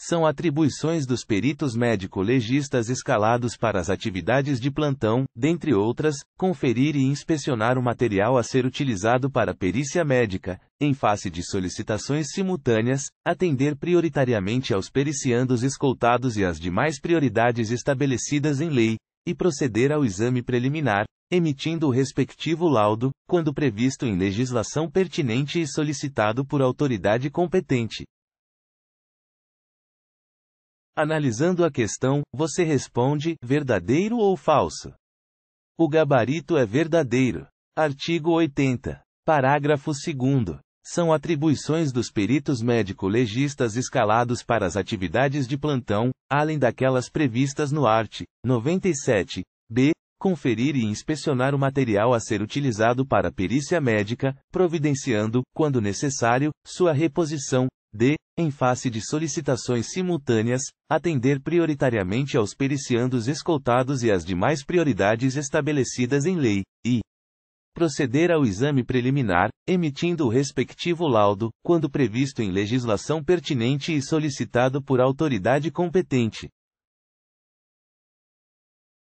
São atribuições dos peritos médico-legistas escalados para as atividades de plantão, dentre outras, conferir e inspecionar o material a ser utilizado para perícia médica, em face de solicitações simultâneas, atender prioritariamente aos periciandos escoltados e às demais prioridades estabelecidas em lei, e proceder ao exame preliminar, emitindo o respectivo laudo, quando previsto em legislação pertinente e solicitado por autoridade competente. Analisando a questão, você responde: verdadeiro ou falso? O gabarito é verdadeiro. Artigo 80. Parágrafo 2. São atribuições dos peritos médico-legistas escalados para as atividades de plantão, além daquelas previstas no art. 97. B. Conferir e inspecionar o material a ser utilizado para perícia médica, providenciando, quando necessário, sua reposição, D. Em face de solicitações simultâneas, atender prioritariamente aos periciandos escoltados e às demais prioridades estabelecidas em lei. e Proceder ao exame preliminar, emitindo o respectivo laudo, quando previsto em legislação pertinente e solicitado por autoridade competente.